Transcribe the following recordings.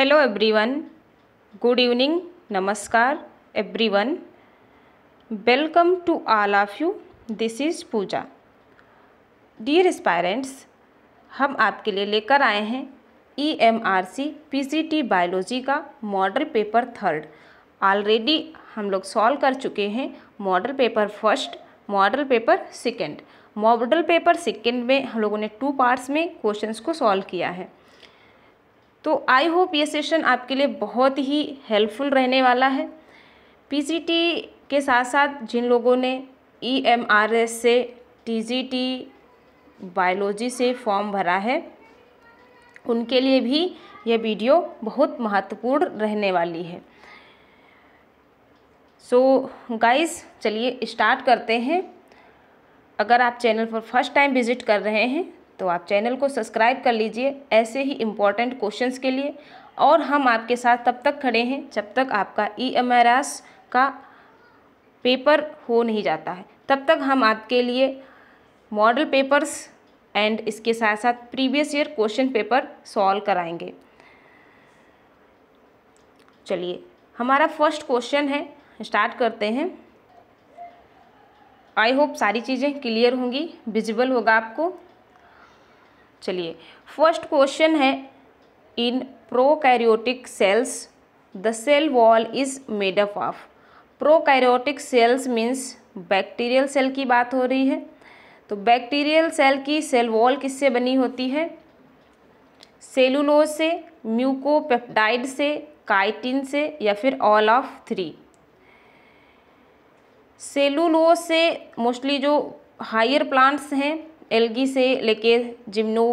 hello everyone good evening नमस्कार everyone welcome to all of you this is Pooja dear aspirants हम आपके लिए लेकर आए हैं E M R C P C T biology का मॉडल पेपर थर्ड ऑलरेडी हम लोग सॉल्व कर चुके हैं model paper first model paper second model paper second में हम लोगों ने टू पार्ट्स में क्वेश्चंस को सॉल्व किया है तो आई होप ये सेशन आपके लिए बहुत ही हेल्पफुल रहने वाला है पी के साथ साथ जिन लोगों ने ई e से टी बायोलॉजी से फॉर्म भरा है उनके लिए भी यह वीडियो बहुत महत्वपूर्ण रहने वाली है सो गाइस चलिए स्टार्ट करते हैं अगर आप चैनल पर फर्स्ट टाइम विजिट कर रहे हैं तो आप चैनल को सब्सक्राइब कर लीजिए ऐसे ही इम्पॉर्टेंट क्वेश्चंस के लिए और हम आपके साथ तब तक खड़े हैं जब तक आपका ई e एम का पेपर हो नहीं जाता है तब तक हम आपके लिए मॉडल पेपर्स एंड इसके साथ साथ previous year question paper solve कराएंगे चलिए हमारा फर्स्ट क्वेश्चन है स्टार्ट करते हैं आई होप सारी चीज़ें क्लियर होंगी विजिबल होगा आपको चलिए फर्स्ट क्वेश्चन है in prokaryotic cells the cell wall is made up of prokaryotic cells means bacterial cell की बात हो रही है तो बैक्टीरियल सेल की सेल वॉल किससे बनी होती है सेलुलोज से म्यूकोपेप्टाइड से काइटिन से या फिर ऑल ऑफ थ्री सेलुलोज से मोस्टली जो हायर प्लांट्स हैं एलगी से लेके जिम्नो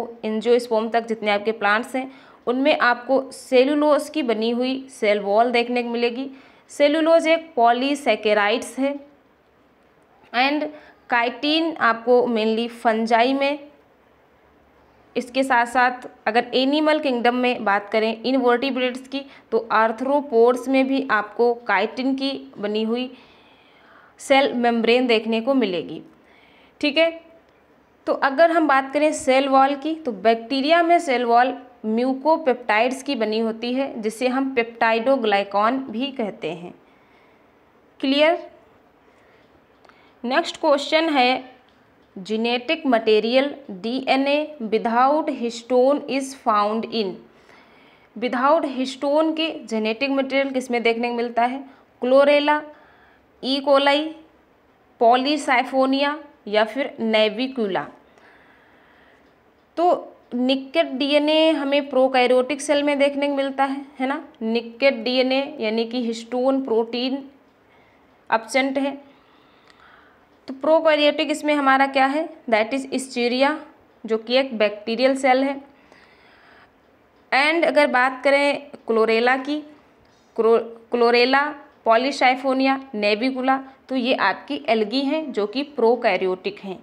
स्पोम तक जितने आपके प्लांट्स हैं उनमें आपको सेलुलोज की बनी हुई सेल वॉल देखने को मिलेगी सेलुलोज एक पॉलीसेकेराइड्स है एंड काइटीन आपको मेनली फंजाई में इसके साथ साथ अगर एनिमल किंगडम में बात करें वर्टिब्रेट्स की तो आर्थरोपोर्स में भी आपको काइटिन की बनी हुई सेल मेम्ब्रेन देखने को मिलेगी ठीक है तो अगर हम बात करें सेल वॉल की तो बैक्टीरिया में सेल वॉल म्यूकोपेप्टाइड्स की बनी होती है जिसे हम पेप्टाइडोग्लाइकॉन भी कहते हैं क्लियर नेक्स्ट क्वेश्चन है genetic material DNA without histone is found in without histone के जेनेटिक मटेरियल किसमें देखने को मिलता है क्लोरेला ई कोलाई पॉलीसाइफोनिया या फिर नेविकुला तो निक्केट डीएनए हमें प्रोकैरियोटिक सेल में देखने को मिलता है है ना निक्केट डीएनए यानी कि हिस्टोन प्रोटीन अपसेंट है तो प्रोकैरियोटिक इसमें हमारा क्या है दैट इज स्टीरिया जो कि एक बैक्टीरियल सेल है एंड अगर बात करें क्लोरेला की क्लोरेला पॉलीसाइफोनिया नेविकुला तो ये आपकी एल्गी हैं जो कि प्रोकैरियोटिक हैं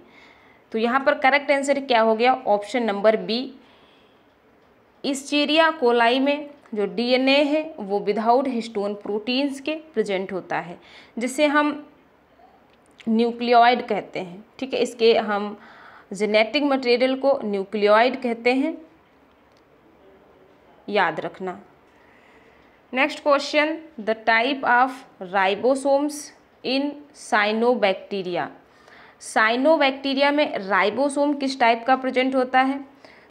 तो यहाँ पर करेक्ट आंसर क्या हो गया option number B Escherichia coli में जो डीएनए है वो विदाउट हिस्टोन प्रोटीन्स के प्रेजेंट होता है जिसे हम न्यूक्लियोइड कहते हैं ठीक है इसके हम जेनेटिक मटेरियल को न्यूक्लियोइड कहते हैं याद रखना next question the type of ribosomes in cyanobacteria cyanobacteria में राइबोसोम किस टाइप का प्रेजेंट होता है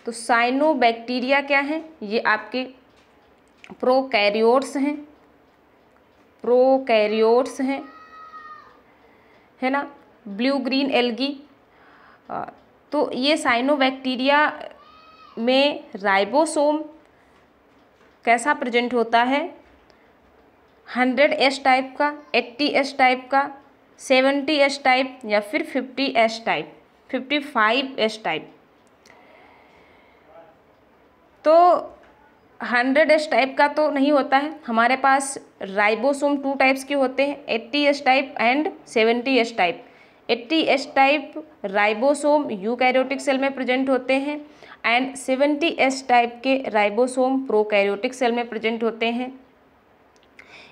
तो साइनोबैक्टीरिया क्या है ये आपके प्रोकैरियोट्स हैं प्रोकैरियोट्स हैं है ना ब्लू ग्रीन एल्गी तो ये साइनोबैक्टीरिया में राइबोसोम कैसा प्रेजेंट होता है हंड्रेड एस टाइप का एट्टी एस टाइप का सेवेंटी एस टाइप या फिर fifty S type fifty five S type तो हंड्रेड एस टाइप का तो नहीं होता है हमारे पास राइबोसोम टू टाइप्स के होते हैं eighty S type and seventy S type eighty S type ribosome eukaryotic cell में प्रेजेंट होते हैं एंड सेवेंटी एस टाइप के राइबोसोम प्रोकैरियोटिक सेल में प्रेजेंट होते हैं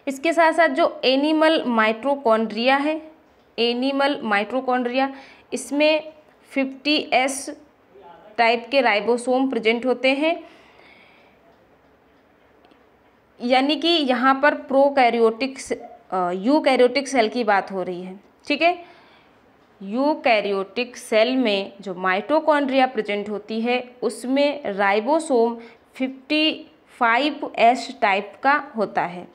इसके साथ साथ जो एनिमल माइट्रोकॉन्ड्रिया है एनिमल माइट्रोकॉन्ड्रिया इसमें फिफ्टी एस टाइप के राइबोसोम प्रेजेंट होते हैं यानी कि यहाँ पर प्रोकैरियोटिक कैरियोटिक सेल की बात हो रही है ठीक है यू कैरियोटिक सेल में जो माइटोकॉन्ड्रिया प्रेजेंट होती है उसमें राइबोसोम 55s टाइप का होता है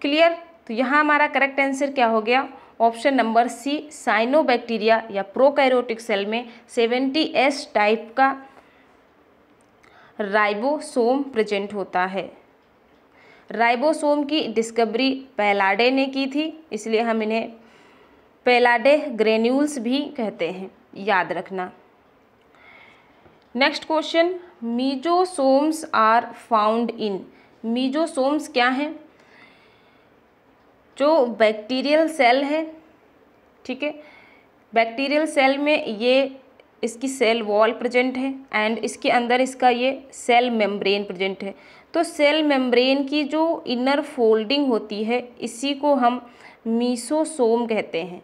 क्लियर तो यहाँ हमारा करेक्ट आंसर क्या हो गया ऑप्शन नंबर सी साइनोबैक्टीरिया या प्रोकैरियोटिक सेल में सेवेंटी एस टाइप का राइबोसोम प्रेजेंट होता है राइबोसोम की डिस्कवरी पैलाडे ने की थी इसलिए हम इन्हें पैलाडे ग्रेन्यूल्स भी कहते हैं याद रखना next question mesosomes are found in mesosomes क्या हैं जो बैक्टीरियल सेल है ठीक है बैक्टीरियल सेल में ये इसकी सेल वॉल प्रेजेंट है एंड इसके अंदर इसका ये सेल मेम्ब्रेन प्रेजेंट है तो सेल मेम्ब्रेन की जो इनर फोल्डिंग होती है इसी को हम मीसोसोम कहते हैं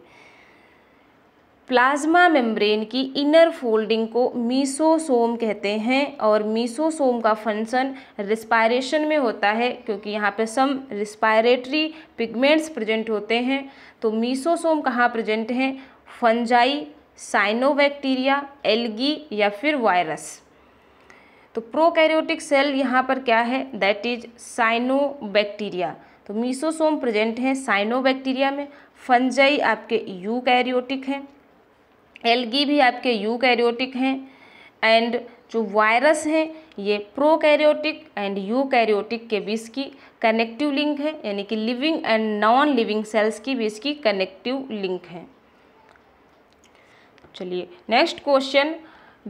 प्लाज्मा मेम्ब्रेन की इनर फोल्डिंग को मीसोसोम कहते हैं और मीसोसोम का फंक्शन रिस्पायरेशन में होता है क्योंकि यहाँ पे सम रिस्पायरेटरी पिगमेंट्स प्रेजेंट होते हैं तो मीसोसोम कहाँ प्रेजेंट हैं फंजाई साइनोबैक्टीरिया एल्गी या फिर वायरस तो प्रोकैरियोटिक सेल यहाँ पर क्या है दैट इज साइनोबैक्टीरिया तो मीसोसोम प्रेजेंट हैं साइनोबैक्टीरिया में फंजाई आपके यूकैरियोटिक हैं एलगी भी आपके यू कैरियोटिक हैं एंड जो वायरस हैं ये prokaryotic and eukaryotic के बीच की कनेक्टिव लिंक है यानी कि living and non living cells की बीच की कनेक्टिव लिंक है चलिए next question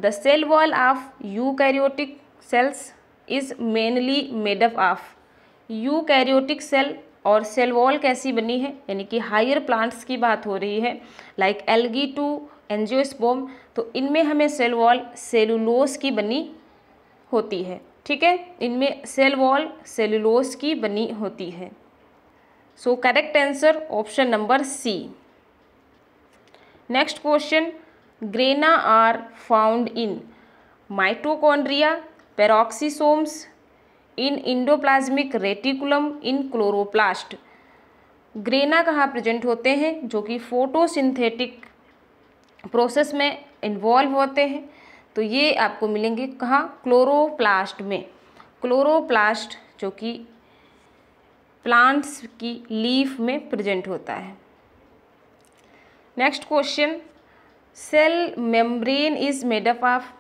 the cell wall of eukaryotic cells is mainly made up of eukaryotic cell और सेल वॉल कैसी बनी है यानी कि हायर प्लांट्स की बात हो रही है लाइक एलगी टू एनजियोस्पोम तो इनमें हमें सेल वॉल सेलुलोस की बनी होती है ठीक है इनमें सेल वॉल सेलुलोस की बनी होती है so correct answer option number C next question grana are found in mitochondria peroxisomes in endoplasmic reticulum in chloroplast grana कहाँ प्रेजेंट होते हैं जो कि फोटोसिंथेटिक प्रोसेस में इन्वॉल्व होते हैं तो ये आपको मिलेंगे कहाँ क्लोरोप्लास्ट में क्लोरोप्लास्ट जो कि प्लांट्स की लीफ में प्रेजेंट होता है next question cell membrane is made up of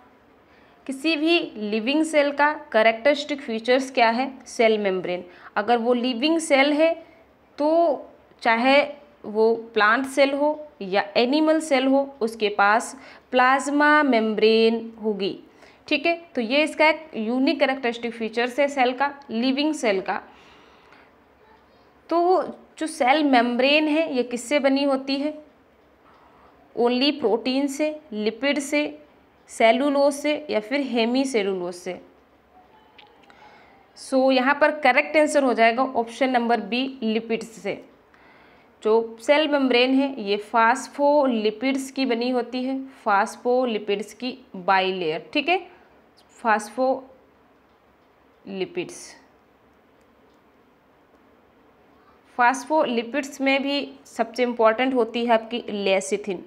किसी भी लिविंग सेल का करेक्टरिस्टिक फीचर्स क्या है सेल मेम्ब्रेन अगर वो लिविंग सेल है तो चाहे वो प्लांट सेल हो या एनिमल सेल हो उसके पास प्लाज्मा मेम्ब्रेन होगी ठीक है तो ये इसका एक यूनिक करेक्टरिस्टिक फीचर्स है सेल का लिविंग सेल का तो जो सेल मेम्ब्रेन है ये किससे बनी होती है ओनली प्रोटीन से लिपिड से सेलुलोज से या फिर हेमी सेलुलोज से सो so, यहाँ पर करेक्ट आंसर हो जाएगा ऑप्शन नंबर बी लिपिड्स से जो सेल मेम्ब्रेन है ये फास्फोलिपिड्स की बनी होती है फास्फो लिपिड्स की बाई लेयर ठीक है फास्फो लिपिड्स फास्फो लिपिड्स में भी सबसे इम्पॉर्टेंट होती है आपकी लेसिथिन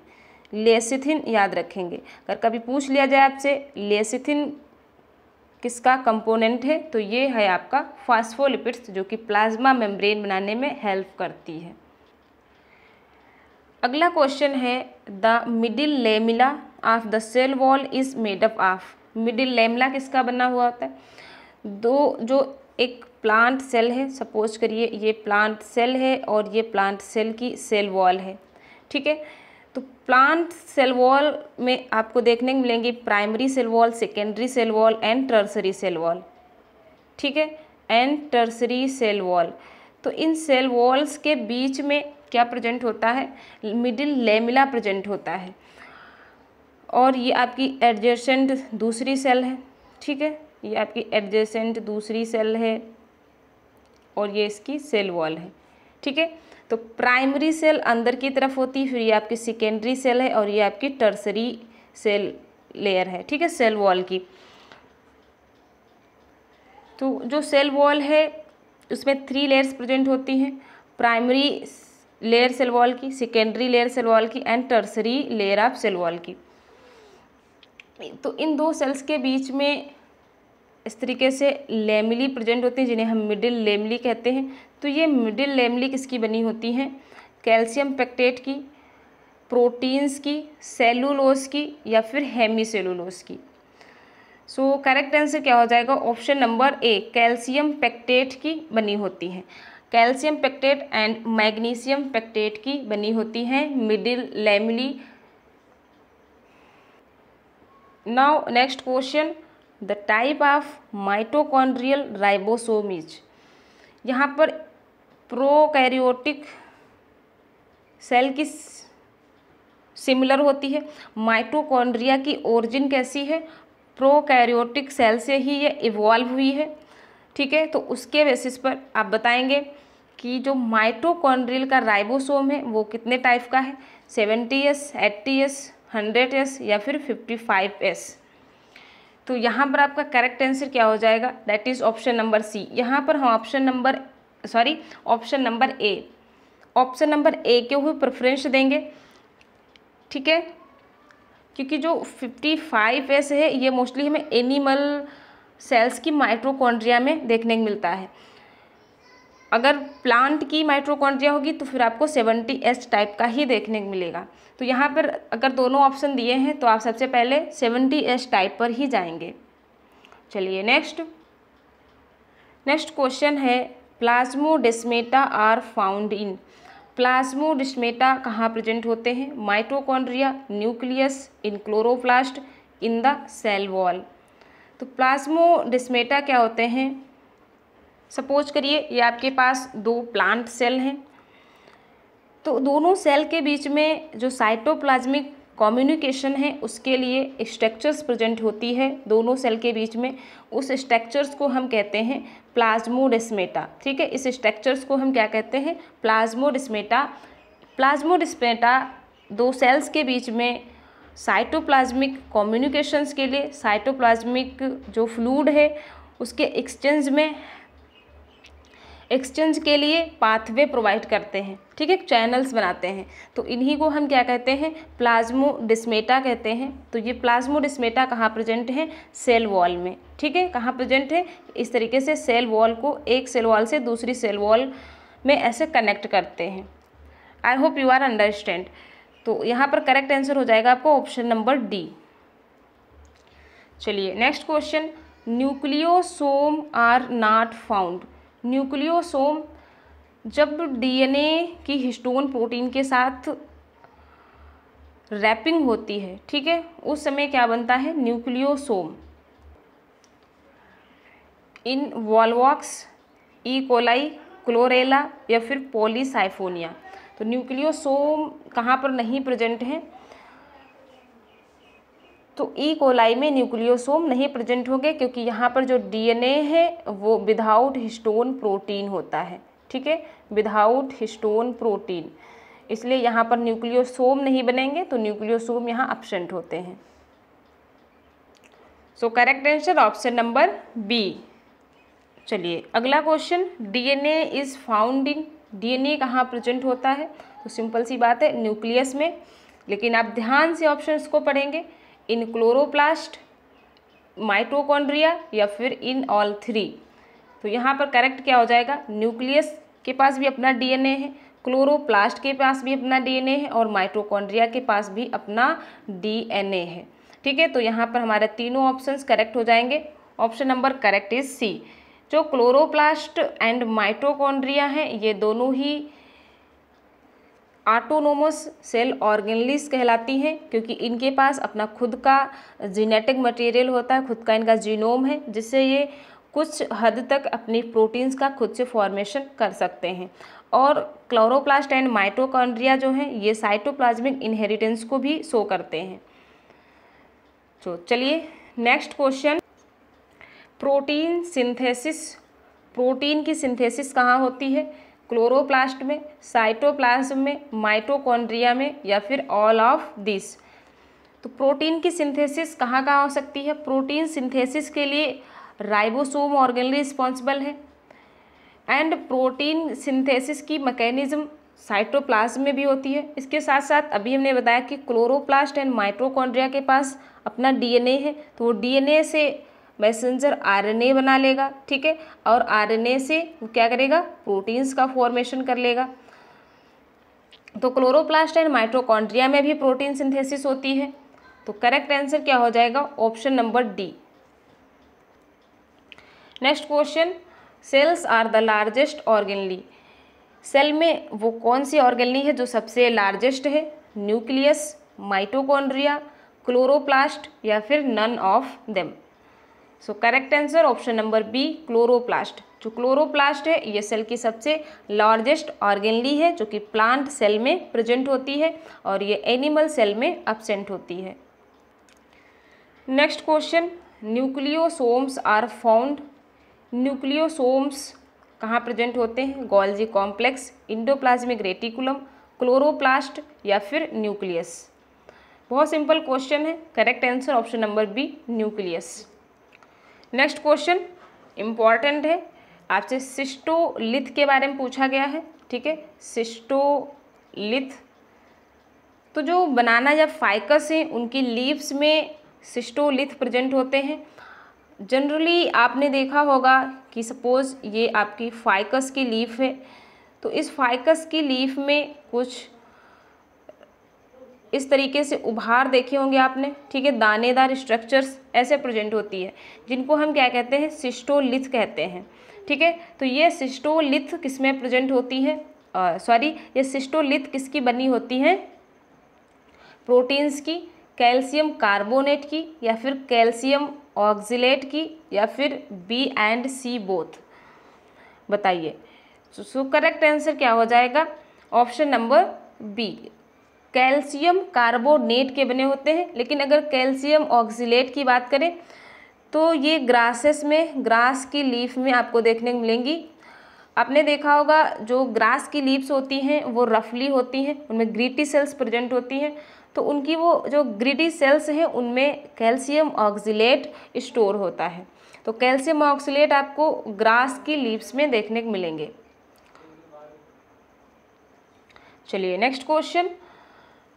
लेसिथिन याद रखेंगे अगर कभी पूछ लिया जाए आपसे लेसिथिन किसका कंपोनेंट है तो ये है आपका फास्फोलिपिड्स जो कि प्लाज्मा मेम्ब्रेन बनाने में हेल्प करती है अगला क्वेश्चन है the middle lamella of the cell wall is up of middle lamella किसका बना हुआ होता है दो जो एक प्लांट सेल है सपोज करिए ये प्लांट सेल है और ये प्लांट सेल की सेल वॉल है ठीक है तो प्लांट सेल वॉल में आपको देखने को मिलेंगी primary cell wall secondary cell wall and tertiary cell wall ठीक है एंड टर्सरी सेल वॉल तो इन सेल वॉल्स के बीच में क्या प्रेजेंट होता है मिडिल लेमिला प्रेजेंट होता है और ये आपकी एडजेसेंट दूसरी सेल है ठीक है ये आपकी एडजेसेंट दूसरी सेल है और ये इसकी सेल वॉल है ठीक है तो प्राइमरी सेल अंदर की तरफ होती है फिर ये आपकी सेकेंडरी सेल है और ये आपकी टर्सरी सेल लेयर है ठीक है सेल वॉल की तो जो सेल वॉल है उसमें थ्री लेयर्स प्रेजेंट होती हैं प्राइमरी लेयर सेल वॉल की सेकेंडरी लेयर सेल वॉल की and tertiary layer of cell wall की तो इन दो सेल्स के बीच में इस तरीके से लेमली प्रेजेंट होती हैं जिन्हें हम मिडिल लेमली कहते हैं तो ये मिडिल लेमली किसकी बनी होती हैं कैल्शियम पैक्टेट की प्रोटीन्स की सेलुलोस की या फिर हेमी सेलुलोज की सो करेक्ट आंसर क्या हो जाएगा option number A calcium pectate की बनी होती हैं calcium pectate and magnesium pectate की बनी होती हैं middle lamellae now next question the type of mitochondrial ribosome is यहाँ पर प्रोकैरियोटिक सेल की सिमिलर होती है माइटोकॉन्ड्रिया की ओरिजिन कैसी है प्रोकैरियोटिक सेल से ही ये इवॉल्व हुई है ठीक है तो उसके बेसिस पर आप बताएंगे कि जो माइटोकॉन्ड्रियल का राइबोसोम है वो कितने टाइप का है seventy S eighty S hundred S या फिर फिफ्टी फाइव एस तो यहाँ पर आपका करेक्ट आंसर क्या हो जाएगा that is option number C यहाँ पर हम option number sorry option number A option number A के हुए प्रेफरेंस देंगे ठीक है क्योंकि जो फिफ्टी फाइव है ये मोस्टली हमें एनिमल सेल्स की माइट्रोकॉन्ड्रिया में देखने को मिलता है अगर प्लांट की माइट्रोकॉन्ड्रिया होगी तो फिर आपको सेवेंटी एस टाइप का ही देखने को मिलेगा तो यहाँ पर अगर दोनों ऑप्शन दिए हैं तो आप सबसे पहले सेवेंटी एस टाइप पर ही जाएंगे चलिए नेक्स्ट नेक्स्ट क्वेश्चन है डिस्मेटा आर फाउंड इन प्लाज्मोडिस्मेटा कहाँ प्रेजेंट होते हैं mitochondria nucleus in chloroplast in the cell wall तो प्लाज्मो डिस्मेटा क्या होते हैं सपोज करिए ये आपके पास दो प्लांट सेल हैं तो दोनों सेल के बीच में जो साइटोप्लाज्मिक कम्युनिकेशन है उसके लिए स्ट्रक्चर्स प्रेजेंट होती है दोनों सेल के बीच में उस स्ट्रक्चर्स को हम कहते हैं प्लाज्मोडिस्मेटा ठीक है इस स्ट्रक्चर्स को हम क्या कहते हैं प्लाज्मोडिस्मेटा प्लाज्मोडिस्मेटा दो सेल्स के बीच में साइटोप्लाज्मिक कम्युनिकेशंस के लिए साइटोप्लाज्मिक जो फ्लूड है उसके एक्सचेंज में एक्सचेंज के लिए पाथवे प्रोवाइड करते हैं ठीक है चैनल्स बनाते हैं तो इन्हीं को हम क्या कहते हैं प्लाज्मो डिस्मेटा कहते हैं तो ये प्लाज्मो डिस्मेटा कहाँ प्रेजेंट है सेल वॉल में ठीक है कहाँ प्रेजेंट है इस तरीके से सेल वॉल को एक सेल वॉल से दूसरी सेल वॉल में ऐसे कनेक्ट करते हैं I hope you are understand तो यहाँ पर करेक्ट आंसर हो जाएगा आपको ऑप्शन नंबर डी चलिए next question nucleosome are not found nucleosome जब डीएनए की हिस्टोन प्रोटीन के साथ रैपिंग होती है ठीक है उस समय क्या बनता है nucleosome in Volvox E coli Chlorella या फिर पोलीसाइफोनिया तो न्यूक्लियोसोम कहाँ पर नहीं प्रेजेंट है तो ई e कोलाई में न्यूक्लियोसोम नहीं प्रेजेंट होंगे क्योंकि यहाँ पर जो डीएनए है वो विदाउट हिस्टोन प्रोटीन होता है ठीक है विदाउट हिस्टोन प्रोटीन इसलिए यहाँ पर न्यूक्लियोसोम नहीं बनेंगे तो न्यूक्लियोसोम यहाँ अपसेंट होते हैं so correct answer option number B चलिए अगला क्वेश्चन DNA is found in DNA कहाँ प्रेजेंट होता है तो सिंपल सी बात है न्यूक्लियस में लेकिन आप ध्यान से ऑप्शंस को पढ़ेंगे इन क्लोरोप्लास्ट माइटोकॉन्ड्रिया या फिर इन ऑल थ्री तो यहाँ पर करेक्ट क्या हो जाएगा न्यूक्लियस के पास भी अपना डीएनए है क्लोरोप्लास्ट के पास भी अपना डीएनए है और माइटोकॉन्ड्रिया के पास भी अपना डीएनए है ठीक है तो यहाँ पर हमारे तीनों ऑप्शंस करेक्ट हो जाएंगे option number correct is C जो क्लोरोप्लास्ट एंड माइटोकॉन्ड्रिया हैं ये दोनों ही आटोनोमस सेल ऑर्गेनलिस कहलाती हैं क्योंकि इनके पास अपना खुद का जीनेटिक मटेरियल होता है खुद का इनका जीनोम है जिससे ये कुछ हद तक अपनी प्रोटीन्स का खुद से फॉर्मेशन कर सकते हैं और क्लोरोप्लास्ट एंड माइटोकॉन्ड्रिया जो हैं ये साइटोप्लाज्मिक इनहेरिटेंस को भी शो करते हैं तो चलिए next question protein synthesis protein की सिंथेसिस कहाँ होती है क्लोरोप्लास्ट में साइटोप्लाज्म में माइटोकॉन्ड्रिया में या फिर ऑल ऑफ दिस तो प्रोटीन की सिंथेसिस कहाँ कहाँ हो सकती है प्रोटीन सिंथेसिस के लिए राइबोसोम ऑर्गेन रिस्पॉन्सिबल है एंड प्रोटीन सिंथेसिस की मैकेनिज्म साइटोप्लाज्म में भी होती है इसके साथ साथ अभी हमने बताया कि क्लोरोप्लास्ट एंड माइट्रोकॉन्ड्रिया के पास अपना डीएनए है तो वो डीएनए से मैसेंजर आरएनए बना लेगा ठीक है और आरएनए से क्या करेगा प्रोटीन्स का फॉर्मेशन कर लेगा तो क्लोरोप्लास्ट एंड माइट्रोकॉन्ड्रिया में भी प्रोटीन सिंथेसिस होती है तो करेक्ट आंसर क्या हो जाएगा option number D next question cells are the largest organelle cell में वो कौन सी ऑर्गेनली है जो सबसे लार्जेस्ट है न्यूक्लियस माइटोकॉन्ड्रिया क्लोरोप्लास्ट या फिर none of them so correct answer option number B chloroplast जो क्लोरोप्लास्ट है ये सेल की सबसे लार्जेस्ट ऑर्गेनली है जो कि प्लांट सेल में प्रेजेंट होती है और ये एनिमल सेल में अपसेंट होती है next question nucleosomes are found nucleosomes कहाँ प्रेजेंट होते हैं Golgi complex endoplasmic reticulum chloroplast या फिर न्यूक्लियस बहुत सिंपल क्वेश्चन है correct answer option number B nucleus next question important है आपसे सिस्टोलिथ के बारे में पूछा गया है ठीक है सिस्टोलिथ तो जो बनाना या फाइकस हैं उनकी लीव्स में सिस्टोलिथ प्रेजेंट होते हैं जनरली आपने देखा होगा कि सपोज़ ये आपकी फाइकस की लीफ है तो इस फाइकस की लीफ में कुछ इस तरीके से उभार देखे होंगे आपने ठीक है दानेदार स्ट्रक्चर्स ऐसे प्रेजेंट होती है जिनको हम क्या कहते हैं सिस्टोलिथ कहते हैं ठीक है तो ये सिस्टोलिथ किस में प्रेजेंट होती है सॉरी ये सिस्टोलिथ किसकी बनी होती है प्रोटीन्स की कैल्शियम कार्बोनेट की या फिर कैल्शियम ऑक्सीट की या फिर बी एंड सी बोथ बताइए सो करेक्ट आंसर क्या हो जाएगा option number B calcium carbonate के बने होते हैं लेकिन अगर कैल्शियम ऑक्सीलेट की बात करें तो ये ग्रासेस में ग्रास की लीफ में आपको देखने को मिलेंगी आपने देखा होगा जो ग्रास की लीव्स होती हैं वो रफली होती हैं उनमें ग्रीटी सेल्स प्रेजेंट होती हैं तो उनकी वो जो ग्रीटी सेल्स हैं उनमें कैल्शियम ऑक्सीलेट स्टोर होता है तो कैल्शियम ऑक्सीलेट आपको ग्रास की लीव्स में देखने को मिलेंगे चलिए next question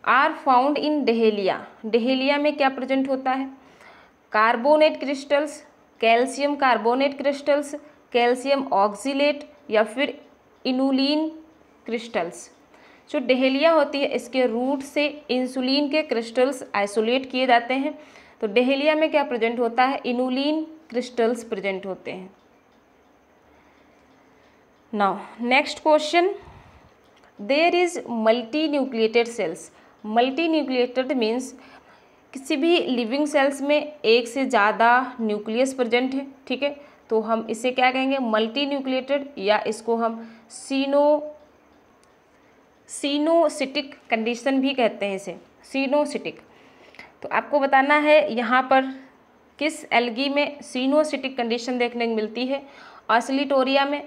are found in dahlia dahlia में क्या प्रेजेंट होता है carbonate crystals calcium carbonate crystals calcium oxalate या फिर इनुलिन क्रिस्टल्स जो डहेलिया होती है इसके रूट से इंसुलिन के क्रिस्टल्स आइसोलेट किए जाते हैं तो डहेलिया में क्या प्रेजेंट होता है इनुलिन क्रिस्टल्स प्रेजेंट होते हैं now next question there is multinucleated cells multinucleated means किसी भी लिविंग सेल्स में एक से ज़्यादा न्यूक्लियस प्रजेंट है ठीक है तो हम इसे क्या कहेंगे मल्टी न्यूक्लिएटेड या इसको हम सीनो सीनोसिटिक कंडीशन भी कहते हैं इसे सीनोसिटिक तो आपको बताना है यहाँ पर किस एलगी में सीनोसिटिक कंडीशन देखने को मिलती है ऑसलिटोरिया में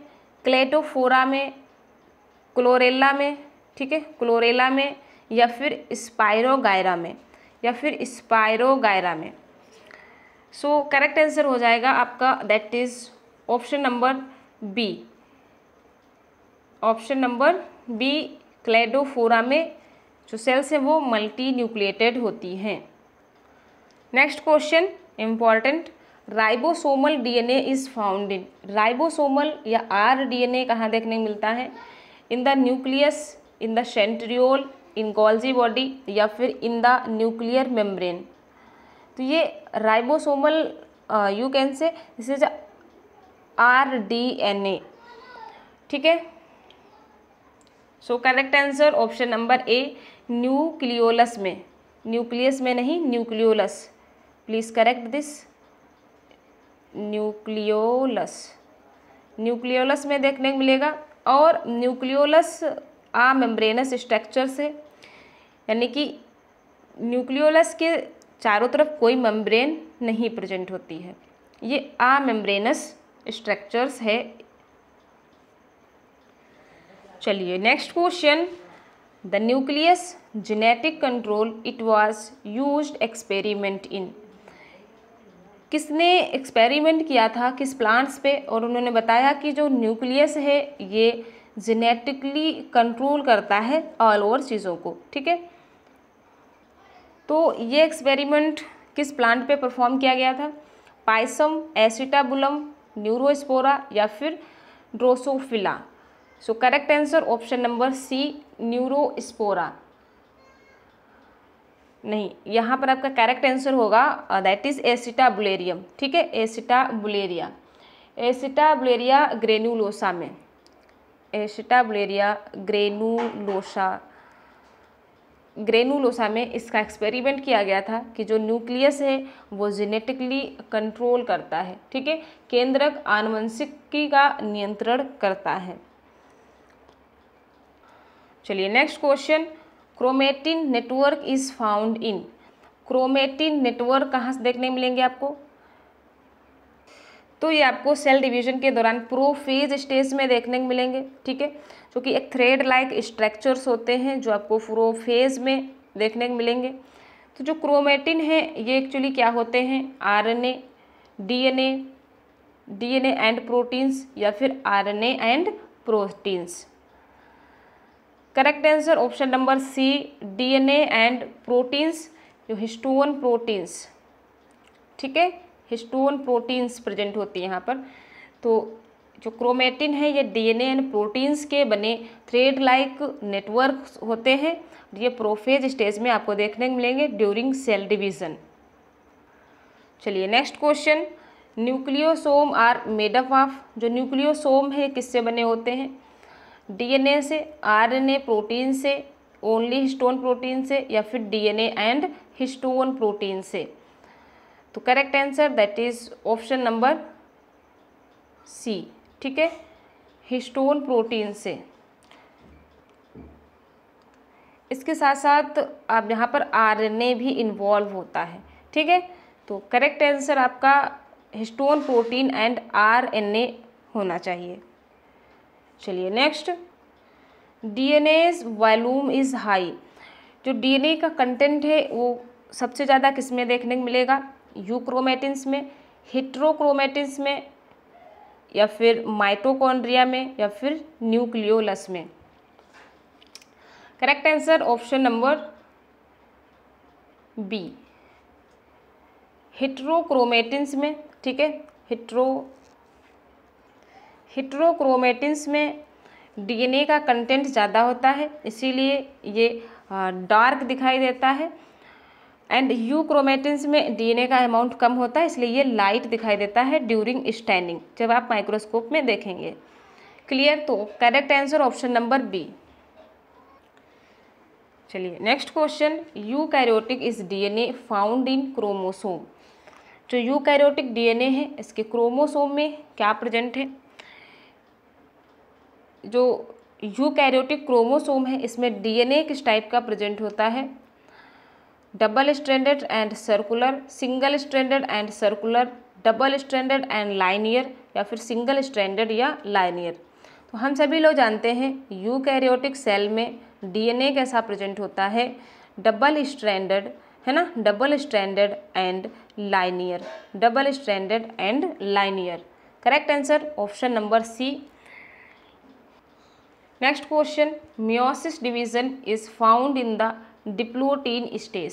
क्लेटोफोरा में क्लोरेला में ठीक है क्लोरेला में या फिर स्पायरोगायरा में या फिर स्पायरोगायरा में सो करेक्ट आंसर हो जाएगा आपका that is option number B option number B Cladophora में जो सेल्स हैं वो मल्टी न्यूक्लिएटेड होती हैं next question important ribosomal DNA is found in ribosomal या आर डीएनए कहाँ देखने मिलता है in the nucleus in the centriole in Golgi body या फिर इन द न्यूक्लियर मेम्ब्रेन तो ये ribosomal you can say this is R D N A ठीक है so correct answer option number A nucleolus में न्यूक्लियस में नहीं nucleolus please correct this nucleolus nucleolus में देखने को मिलेगा और न्यूक्लियोलस आ मेम्ब्रेनस स्ट्रक्चर से यानी कि न्यूक्लियोलस के चारों तरफ कोई मेम्ब्रेन नहीं प्रेजेंट होती है ये आ मेम्ब्रेनस स्ट्रक्चर्स है चलिए next question the nucleus genetic control it was used experiment in किसने एक्सपेरिमेंट किया था किस प्लांट्स पे और उन्होंने बताया कि जो न्यूक्लियस है ये जेनेटिकली कंट्रोल करता है ऑल ओवर चीज़ों को ठीक है तो ये एक्सपेरिमेंट किस प्लांट पे परफॉर्म किया गया था पाइसम एसिटाबुलम न्यूरोस्पोरा या फिर Drosophila so correct answer option number C Neurospora नहीं यहाँ पर आपका करेक्ट आंसर होगा दैट इज़ एसिटाबुलेरियम ठीक है एसिटाबुलेरिया एसिटाबुलेरिया ग्रेनुलोसा में एसिटाबुलेरिया ग्रेनुलोसा ग्रेनुलोसा में इसका एक्सपेरिमेंट किया गया था कि जो न्यूक्लियस है वो जेनेटिकली कंट्रोल करता है ठीक है केंद्रक आनुवंशिकी का नियंत्रण करता है चलिए next question chromatin network is found in chromatin network कहाँ से देखने मिलेंगे आपको तो ये आपको सेल डिवीजन के दौरान प्रोफेज स्टेज में देखने को मिलेंगे ठीक है जो कि एक थ्रेड लाइक स्ट्रक्चर्स होते हैं जो आपको प्रोफेज में देखने को मिलेंगे तो जो क्रोमेटिन है ये एक्चुअली क्या होते हैं RNA DNA DNA and proteins या फिर RNA and proteins correct answer option number C DNA and proteins जो हिस्टोन प्रोटीन्स ठीक है हिस्टोन प्रोटीन्स प्रेजेंट होती है यहाँ पर तो जो क्रोमेटिन है ये डीएनए एंड प्रोटीन्स के बने थ्रेड लाइक नेटवर्क होते हैं ये प्रोफेज स्टेज में आपको देखने को मिलेंगे ड्यूरिंग सेल डिवीजन चलिए next question nucleosome are made up of जो न्यूक्लियोसोम है किससे बने होते हैं डीएनए से आरएनए प्रोटीन से ओनली हिस्टोन प्रोटीन से या फिर डीएनए एंड हिस्टोन प्रोटीन से तो correct answer that is option number C ठीक है हिस्टोन प्रोटीन से इसके साथ साथ आप यहाँ पर आरएनए भी इन्वॉल्व होता है ठीक है तो करेक्ट आंसर आपका हिस्टोन प्रोटीन एंड आरएनए होना चाहिए चलिए next DNA volume is high जो डीएनए का कंटेंट है वो सबसे ज़्यादा किस में देखने को मिलेगा यूक्रोमेटिन्स में हिट्रोक्रोमेटिन्स में या फिर माइटोकॉन्ड्रिया में या फिर न्यूक्लियोलस में correct answer option number B heterochromatins में ठीक है हिट्रो हिट्रोक्रोमेटिन्स में डीएनए का कंटेंट ज़्यादा होता है इसीलिए ये डार्क दिखाई देता है एंड यू क्रोमेटिन्स में डीएनए का अमाउंट कम होता है इसलिए ये लाइट दिखाई देता है ड्यूरिंग स्टैंडिंग जब आप माइक्रोस्कोप में देखेंगे क्लियर तो correct answer option number B चलिए next question eukaryotic is DNA found in chromosome जो यू कैरियोटिक डीएनए है इसके क्रोमोसोम में क्या प्रेजेंट है जो यू कैरियोटिक क्रोमोसोम है इसमें डीएनए किस टाइप का प्रेजेंट होता है double standard and circular single standard and circular double standard and linear या फिर सिंगल स्टैंडर्ड या लाइनियर तो हम सभी लोग जानते हैं यूकैरियोटिक सेल में डीएनए कैसा प्रेजेंट होता है डबल स्टैंडर्ड है ना double standard and linear double standard and linear correct answer option number C next question meiosis division is found in the diplotene stage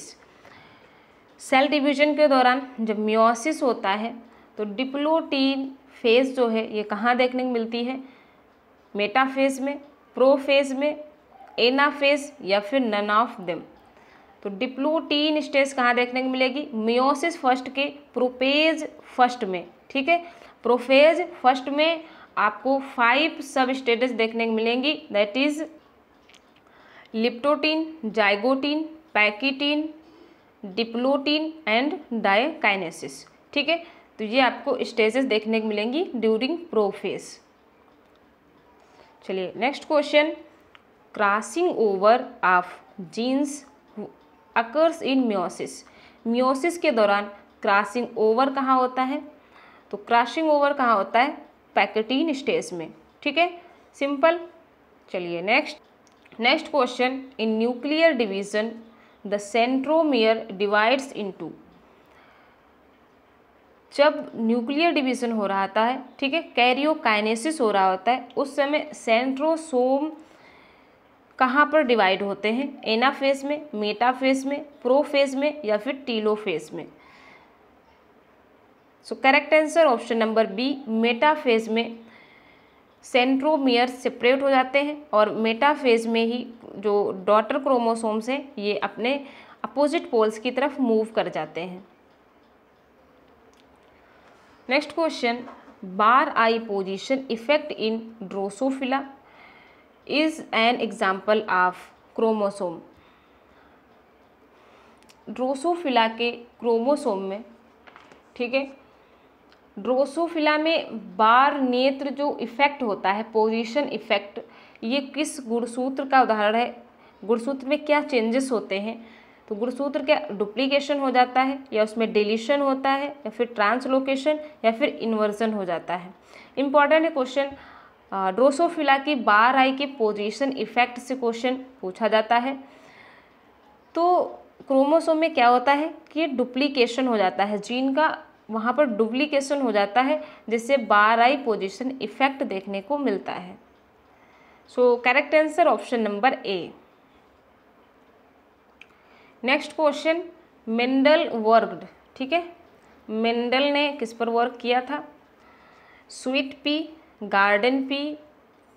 cell division के दौरान जब meiosis होता है तो डिप्लोटीन फेज जो है ये कहाँ देखने को मिलती है मेटाफेज में प्रोफेज में एनाफेज या फिर नन ऑफ देम तो डिप्लोटीन स्टेज कहाँ देखने को मिलेगी म्योसिस फर्स्ट के प्रोपेज फर्स्ट में ठीक है प्रोफेज फर्स्ट में आपको फाइव सब स्टेटस देखने को मिलेंगी that is leptotene zygotene pachytene diplotene and diakinesis ठीक है तो ये आपको स्टेजेस देखने को मिलेंगी ड्यूरिंग प्रोफेस चलिए next question crossing over of genes occurs in meiosis meiosis के दौरान क्रॉसिंग ओवर कहाँ होता है तो क्रॉसिंग ओवर कहाँ होता है पैकेटीन स्टेज में ठीक है सिंपल चलिए next next question in nuclear division the centromere divides into जब न्यूक्लियर डिवीजन हो रहा होता है ठीक है कैरियोकाइनेसिस हो रहा होता है उस समय सेंट्रोसोम कहाँ पर डिवाइड होते हैं एनाफेज में मेटाफेज में प्रोफेज में या फिर टीलोफेज में so correct answer option number B metaphase में सेंट्रोमियर सेपरेट हो जाते हैं और मेटाफेज में ही जो डॉटर क्रोमोसोम्स हैं ये अपने अपोजिट पोल्स की तरफ मूव कर जाते हैं next question bar eye position effect in Drosophila is an example of chromosome Drosophila के क्रोमोसोम में ठीक है ड्रोसोफिला में बार नेत्र जो इफेक्ट होता है पोजीशन इफेक्ट ये किस गुणसूत्र का उदाहरण है गुणसूत्र में क्या चेंजेस होते हैं तो गुणसूत्र क्या डुप्लीकेशन हो जाता है या उसमें डिलीशन होता है या फिर ट्रांसलोकेशन या फिर इन्वर्जन हो जाता है इम्पॉर्टेंट है क्वेश्चन ड्रोसोफिला की बार आई के पोजिशन इफेक्ट से क्वेश्चन पूछा जाता है तो क्रोमोसोम में क्या होता है कि डुप्लीकेशन हो जाता है जीन का वहाँ पर डुप्लीकेशन हो जाता है जिससे बार आई पोजिशन इफेक्ट देखने को मिलता है so correct answer option number A next question Mendel worked ठीक है मेंडल ने किस पर वर्क किया था sweet pea garden pea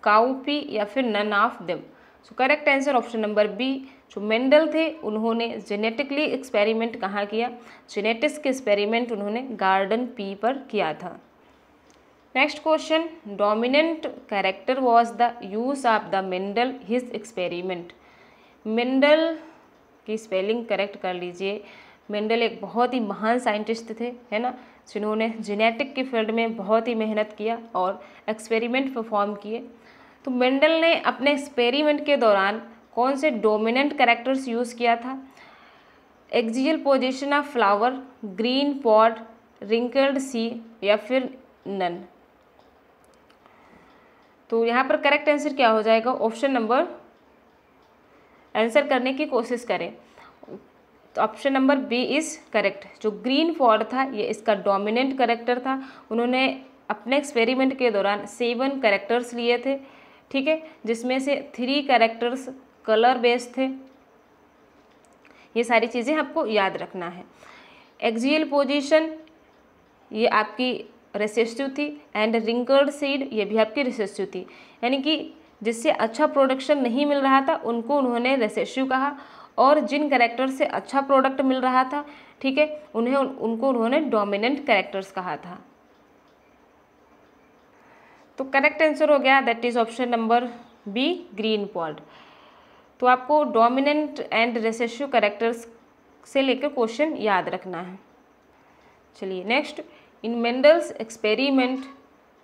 cow pea या फिर none of them so correct answer option number B जो मेंडल थे उन्होंने जेनेटिकली एक्सपेरिमेंट कहाँ किया जेनेटिक्स के एक्सपेरिमेंट उन्होंने गार्डन पी पर किया था next question dominant character was the use of the Mendel his experiment Mendel की स्पेलिंग करेक्ट कर लीजिए मेंडल एक बहुत ही महान साइंटिस्ट थे है ना जिन्होंने जेनेटिक की फील्ड में बहुत ही मेहनत किया और एक्सपेरिमेंट परफॉर्म किए तो मेंडल ने अपने एक्सपेरिमेंट के दौरान कौन से डोमिनेंट करेक्टर्स यूज़ किया था axial position of flower green pod wrinkled seed या फिर नन तो यहाँ पर करेक्ट आंसर क्या हो जाएगा ऑप्शन नंबर आंसर करने की कोशिश करें तो option number B is correct जो ग्रीन फॉर्ड था ये इसका डोमिनेंट करेक्टर था उन्होंने अपने एक्सपेरिमेंट के दौरान सेवन करेक्टर्स लिए थे ठीक है जिसमें से थ्री कैरेक्टर्स कलर बेस्ड थे ये सारी चीज़ें आपको याद रखना है एक्जियल पोजीशन ये आपकी रिसेसिव थी एंड रिंकर्ड सीड ये भी आपकी रिसेसिव थी यानी कि जिससे अच्छा प्रोडक्शन नहीं मिल रहा था उनको उन्होंने रिसेसिव कहा और जिन करेक्टर से अच्छा प्रोडक्ट मिल रहा था ठीक है उन्हें उनको उन्होंने डोमिनेंट कैरेक्टर्स कहा था तो करेक्ट आंसर हो गया that is option number B green pod तो आपको डोमिनेंट एंड रेसेसिव करेक्टर्स से लेकर क्वेश्चन याद रखना है चलिए next in Mendel's experiment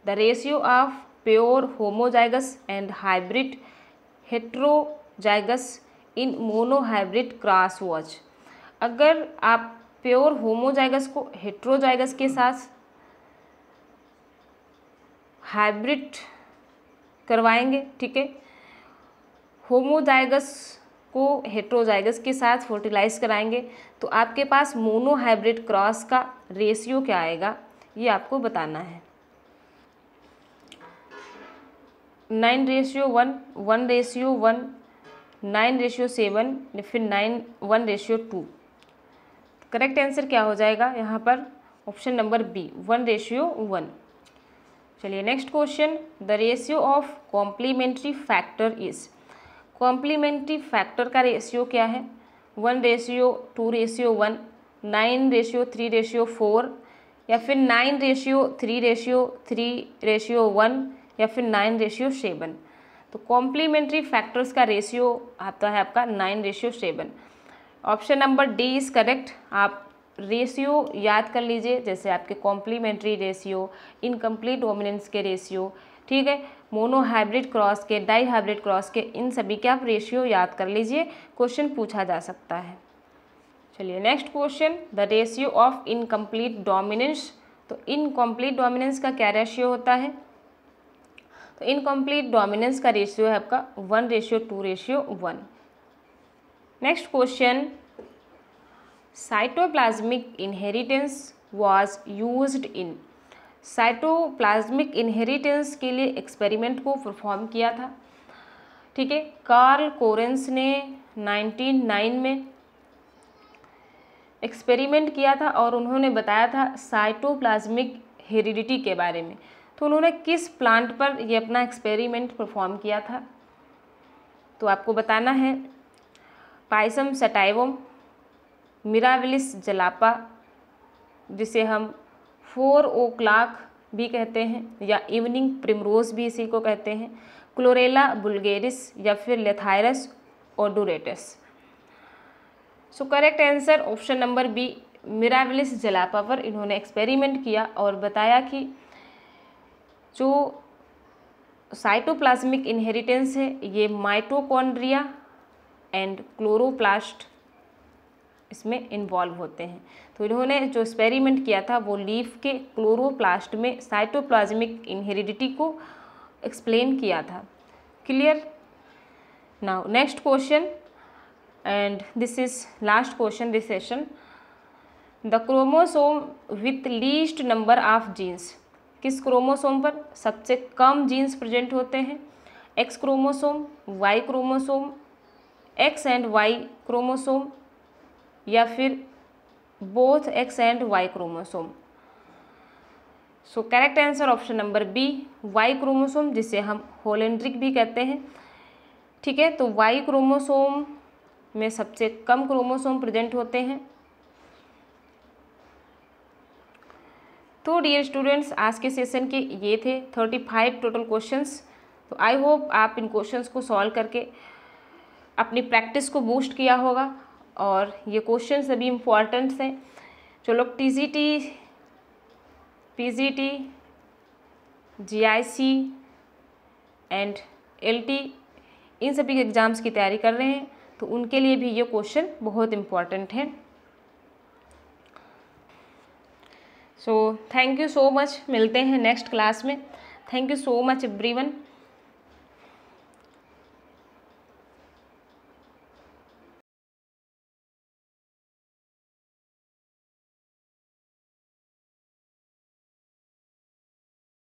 the ratio of pure homozygous and hybrid heterozygous in monohybrid cross watch अगर आप प्योर होमोजाइगस को हेट्रोजाइगस के साथ हाइब्रिड करवाएंगे ठीक है होमोजाइगस को हेट्रोजाइगस के साथ फर्टिलाइज कराएंगे तो आपके पास मोनो हाइब्रिड क्रॉस का रेशियो क्या आएगा ये आपको बताना है nine ratio one one ratio one nine ratio seven फिर nine one ratio two correct answer क्या हो जाएगा यहाँ पर option number B one ratio one चलिए next question the ratio of complementary factor is complementary factor का ratio क्या है one ratio two ratio one nine ratio three ratio four या फिर nine ratio three ratio three ratio one या फिर nine ratio seven तो complementary factors का ratio आता है आपका nine ratio seven option number D is correct आप रेशियो याद कर लीजिए जैसे आपके कॉम्प्लीमेंट्री रेशियो इनकम्प्लीट डोमिनेंस के रेशियो ठीक है मोनोहाइब्रिड क्रॉस के डाईहाइब्रिड क्रॉस के इन सभी के आप रेशियो याद कर लीजिए क्वेश्चन पूछा जा सकता है चलिए next question the ratio of incomplete dominance तो इनकम्प्लीट डोमिनेंस का क्या रेशियो होता है तो इनकम्प्लीट डोमिनेंस का रेशियो है आपका one ratio two ratio one next question cytoplasmic inheritance was used in cytoplasmic inheritance के लिए एक्सपेरिमेंट को परफॉर्म किया था ठीक है कार्ल कोरेंस ने 1909 में एक्सपेरिमेंट किया था और उन्होंने बताया था साइटोप्लाज्मिक हेरिडिटी के बारे में तो उन्होंने किस प्लांट पर ये अपना एक्सपेरिमेंट परफॉर्म किया था तो आपको बताना है पाइसम सटाइवम मिराविलिस जलापा जिसे हम फोर ओ क्लाक भी कहते हैं या इवनिंग प्रिमरोज भी इसी को कहते हैं क्लोरेला बुलगेरिस या फिर Lathyrus odoratus so correct answer option number B Mirabilis jalapa पर इन्होंने एक्सपेरिमेंट किया और बताया कि जो साइटोप्लाज्मिक इनहेरिटेंस है ये माइटोकॉन्ड्रिया एंड क्लोरोप्लास्ट इसमें इन्वॉल्व होते हैं तो इन्होंने जो एक्सपेरिमेंट किया था वो लीफ के क्लोरोप्लास्ट में साइटोप्लाज्मिक इनहेरिडिटी को एक्सप्लेन किया था clear now next question and this is last question this session the chromosome with least number of genes किस क्रोमोसोम पर सबसे कम जीन्स प्रजेंट होते हैं X chromosome Y chromosome X and Y chromosome या फिर both X and Y chromosome so correct answer option number B Y chromosome जिसे हम होलेंड्रिक भी कहते हैं ठीक है तो वाई क्रोमोसोम में सबसे कम क्रोमोसोम प्रेजेंट होते हैं तो डियर स्टूडेंट्स आज के सेशन के ये थे थर्टी फाइव टोटल क्वेश्चंस तो आई होप आप इन क्वेश्चंस को सॉल्व करके अपनी प्रैक्टिस को बूस्ट किया होगा और ये क्वेश्चन सभी इम्पॉर्टेंट्स हैं जो लोग T G T P G T G I C and L T इन सभी के एग्ज़ाम्स की तैयारी कर रहे हैं तो उनके लिए भी ये क्वेश्चन बहुत इम्पॉर्टेंट है so thank you so much मिलते हैं नेक्स्ट क्लास में thank you so much everyone